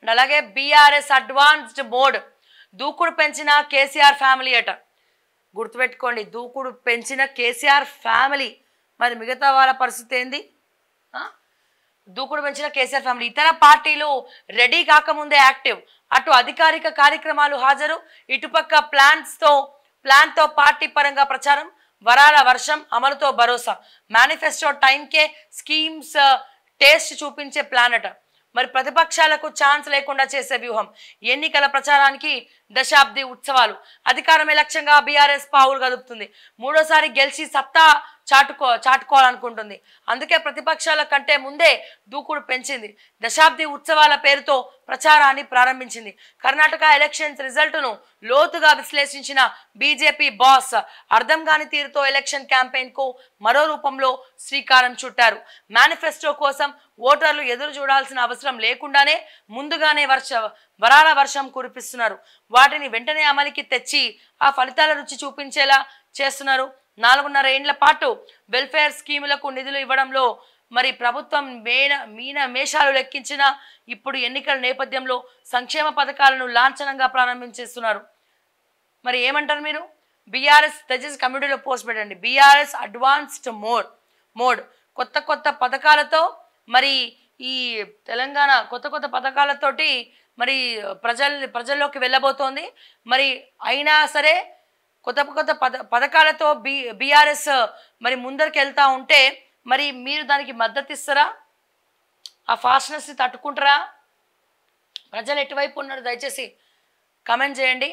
and అలాగే BRS advanced mode దూకుడు పెంచిన కేసీఆర్ ఫ్యామిలీ అట గుర్తుపెట్టుకోండి దూకుడు పెంచిన కేసీఆర్ ఫ్యామిలీ మరి మిగతా వాళ్ళ పరిస్థితి ఏంది దూకుడు పెంచిన కేసీఆర్ ఫ్యామిలీ ఇతర పార్టీలు రెడీ కాకముందే యాక్టివ్ అటు అధికారిక కార్యక్రమాలు హాజరు ఇటుపక్క ప్లాన్స్తో ప్లాన్తో పార్టీ పరంగా ప్రచారం వరాల వర్షం అమలుతో భరోసా మేనిఫెస్టో టైంకే స్కీమ్స్ టేస్ట్ చూపించే ప్లాన్ అట మరి ప్రతిపక్షాలకు ఛాన్స్ లేకుండా చేసే వ్యూహం ఎన్నికల ప్రచారానికి దశాబ్ది ఉత్సవాలు అధికారమే లక్ష్యంగా బీఆర్ఎస్ పావులు కదుపుతుంది మూడోసారి గెలిచి సత్తా చాటుకో చాటుకోవాలనుకుంటుంది అందుకే ప్రతిపక్షాల కంటే ముందే దూకుడు పెంచింది దశాబ్ది ఉత్సవాల పేరుతో ప్రచారాన్ని ప్రారంభించింది కర్ణాటక ఎలక్షన్స్ రిజల్ట్ను లోతుగా విశ్లేషించిన బీజేపీ బాస్ అర్థం కాని తీరుతో ఎలక్షన్ క్యాంపెయిన్కు మరో రూపంలో శ్రీకారం చుట్టారు మేనిఫెస్టో కోసం ఓటర్లు ఎదురు చూడాల్సిన అవసరం లేకుండానే ముందుగానే వర్ష వరాల వర్షం కురిపిస్తున్నారు వాటిని వెంటనే అమలుకి తెచ్చి ఆ ఫలితాల రుచి చూపించేలా చేస్తున్నారు నాలుగున్నర ఏండ్ల పాటు వెల్ఫేర్ స్కీములకు నిధులు ఇవ్వడంలో మరి ప్రభుత్వం మేన మీన మేషాలు లెక్కించిన ఇప్పుడు ఎన్నికల నేపథ్యంలో సంక్షేమ పథకాలను లాంఛనంగా ప్రారంభించేస్తున్నారు మరి ఏమంటారు మీరు బీఆర్ఎస్ తెజస్ కమ్యూనిటీలో పోస్ట్ పెట్టండి బీఆర్ఎస్ అడ్వాన్స్డ్ మోడ్ మోడ్ కొత్త కొత్త పథకాలతో మరి ఈ తెలంగాణ కొత్త కొత్త పథకాలతోటి మరి ప్రజల్ని ప్రజల్లోకి వెళ్ళబోతోంది మరి అయినా సరే కొత్త కొత్త పద పథకాలతో బి బీఆర్ఎస్ మరి ముందరికి వెళ్తూ ఉంటే మరి మీరు దానికి మద్దతు ఇస్తారా ఆ ఫాస్ట్నెస్ని తట్టుకుంటారా ప్రజలు ఎటువైపు ఉన్నారు దయచేసి కమెంట్ చేయండి